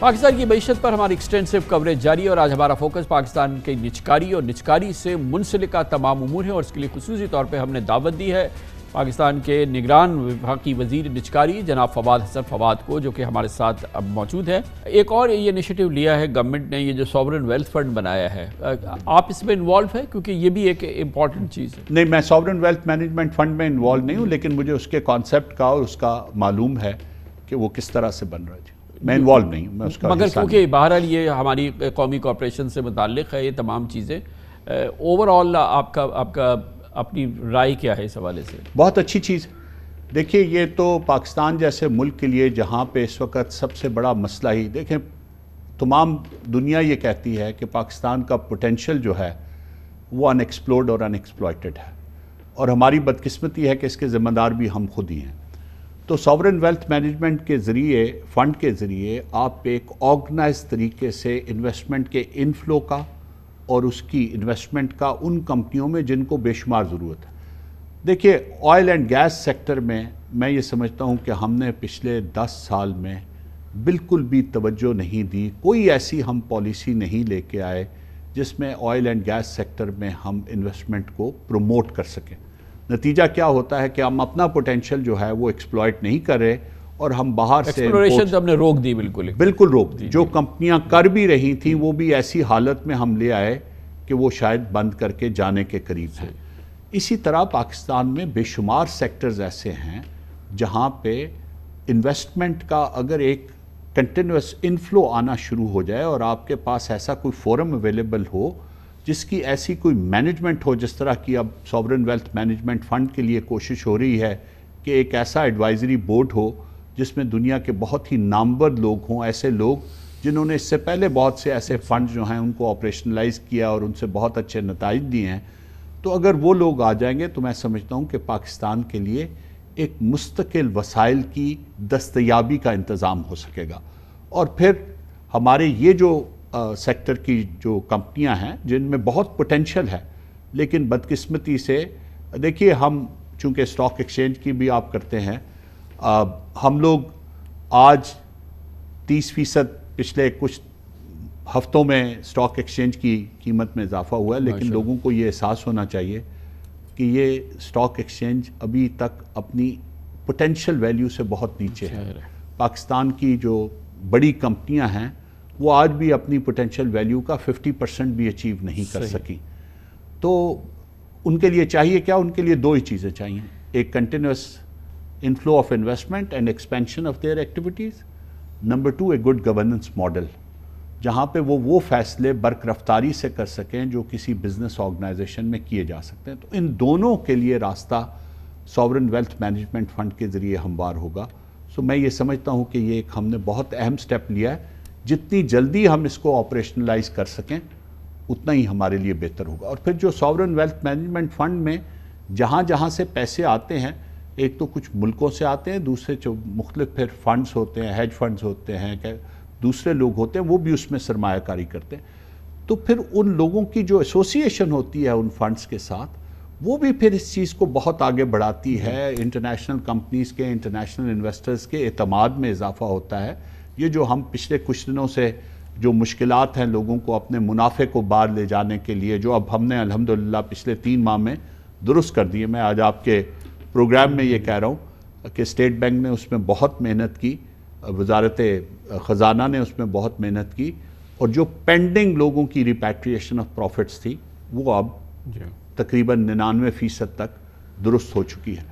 पाकिस्तान की मीशत पर हमारी एक्सटेंसिव कवरेज जारी है और आज हमारा फोकस पाकिस्तान के निचकारी और निचकारी से मुंसलिका तमाम उमूर है और इसके लिए खसूस तौर पर हमने दावत दी है पाकिस्तान के निगरान विभाग की वजीर निचकारी जनाब फवाद हसन फवाद को जो कि हमारे साथ अब मौजूद है एक और ये इनिशिएटिव लिया है गवर्नमेंट ने ये जो सॉवरन वेल्थ फंड बनाया है आप इसमें इन्वॉल्व है क्योंकि ये भी एक इम्पॉर्टेंट चीज़ है नहीं मैं सॉवरन वेल्थ मैनेजमेंट फंड में इन्वॉल्व नहीं हूँ लेकिन मुझे उसके कॉन्सेप्ट का और उसका मालूम है कि वो किस तरह से बन रहा है मैं इन्वॉल्व नहीं मैं उसका मगर क्योंकि बहरहाल ये हमारी कौमी कॉरपोरेशन से मुतक है ये तमाम चीज़ें ओवरऑल आपका आपका अपनी राय क्या है इस हवाले से बहुत अच्छी चीज़ देखिए ये तो पाकिस्तान जैसे मुल्क के लिए जहाँ पे इस वक्त सबसे बड़ा मसला ही देखें तमाम दुनिया ये कहती है कि पाकिस्तान का पोटेंशल जो है वो अनएक्सप्लोर्ड और अनएक्सप्लॉयटेड है और हमारी बदकिस्मती है कि इसके ज़िम्मेदार भी हम खुद ही हैं तो सॉवरन वेल्थ मैनेजमेंट के ज़रिए फंड के ज़रिए आप एक ऑर्गेनाइज तरीके से इन्वेस्टमेंट के इनफ्लो का और उसकी इन्वेस्टमेंट का उन कंपनियों में जिनको बेशुमार ज़रूरत है देखिए ऑयल एंड गैस सेक्टर में मैं ये समझता हूँ कि हमने पिछले दस साल में बिल्कुल भी तवज्जो नहीं दी कोई ऐसी हम पॉलिसी नहीं लेके आए जिसमें ऑयल एंड गैस सेक्टर में हम इन्वेस्टमेंट को प्रमोट कर सकें नतीजा क्या होता है कि हम अपना पोटेंशियल जो है वो एक्सप्लॉयट नहीं कर रहे और हम बाहर से तो हमने रोक दी बिल्कुल बिल्कुल रोक दी जो कंपनियां कर भी रही थी वो भी ऐसी हालत में हम ले आए कि वो शायद बंद करके जाने के करीब है इसी तरह पाकिस्तान में बेशुमार सेक्टर्स ऐसे हैं जहाँ पे इन्वेस्टमेंट का अगर एक कंटिन्यूस इनफ्लो आना शुरू हो जाए और आपके पास ऐसा कोई फोरम अवेलेबल हो जिसकी ऐसी कोई मैनेजमेंट हो जिस तरह की अब सॉवरन वेल्थ मैनेजमेंट फ़ंड के लिए कोशिश हो रही है कि एक ऐसा एडवाइजरी बोर्ड हो जिसमें दुनिया के बहुत ही नामवर लोग हों ऐसे लोग जिन्होंने इससे पहले बहुत से ऐसे फ़ंड जो हैं उनको ऑपरेशनलाइज किया और उनसे बहुत अच्छे नतज दिए हैं तो अगर वो लोग आ जाएंगे तो मैं समझता हूँ कि पाकिस्तान के लिए एक मुस्तकिल वसाइल की दस्तयाबी का इंतज़ाम हो सकेगा और फिर हमारे ये जो सेक्टर की जो कंपनियां हैं जिनमें बहुत पोटेंशियल है लेकिन बदकिस्मती से देखिए हम चूंकि स्टॉक एक्सचेंज की भी आप करते हैं आ, हम लोग आज 30 फीसद पिछले कुछ हफ्तों में स्टॉक एक्सचेंज की कीमत में इजाफा हुआ है लेकिन लोगों को ये एहसास होना चाहिए कि ये स्टॉक एक्सचेंज अभी तक अपनी पोटेंशियल वैल्यू से बहुत नीचे है अच्छा, पाकिस्तान की जो बड़ी कंपनियां हैं वो आज भी अपनी पोटेंशियल वैल्यू का 50 परसेंट भी अचीव नहीं कर सकी तो उनके लिए चाहिए क्या उनके लिए दो ही चीज़ें चाहिए एक continuous inflow of investment and expansion of their activities number two a good governance model जहाँ पे वो वो फैसले बर्क रफ्तारी से कर सकें जो किसी बिजनेस ऑर्गेनाइजेशन में किए जा सकते हैं तो इन दोनों के लिए रास्ता सॉवरन वेल्थ मैनेजमेंट फंड के ज़रिए हमवार होगा सो मैं ये समझता हूँ कि ये एक हमने बहुत अहम स्टेप लिया है जितनी जल्दी हम इसको ऑपरेशनलाइज कर सकें उतना ही हमारे लिए बेहतर होगा और फिर जो सॉवरन वेल्थ मैनेजमेंट फंड में जहाँ जहाँ से पैसे आते हैं एक तो कुछ मुल्कों से आते हैं दूसरे जो मुख्तलिफ फिर फंड्स होते हैं हेज फंड्स होते हैं दूसरे लोग होते हैं वो भी उसमें सरमाकारी करते हैं तो फिर उन लोगों की जो एसोसिएशन होती है उन फंड्स के साथ वो भी फिर इस चीज़ को बहुत आगे बढ़ाती है इंटरनेशनल हम्म। कंपनीज के इंटरनेशनल इन्वेस्टर्स के अतमाद में इजाफा होता है ये जो हम पिछले कुछ दिनों से जो मुश्किल हैं लोगों को अपने मुनाफे को बाहर ले जाने के लिए जो अब हमने अलहमदिल्ला पिछले तीन माह में दुरुस्त कर दिए मैं आज आपके प्रोग्राम में ये कह रहा हूँ कि स्टेट बैंक ने उसमें बहुत मेहनत की वजारत ख़जाना ने उसमें बहुत मेहनत की और जो पेंडिंग लोगों की रिपेट्रिएशन ऑफ प्रॉफिट्स थी वो अब तकरीबन निन्यानवे फ़ीसद तक दुरुस्त हो चुकी है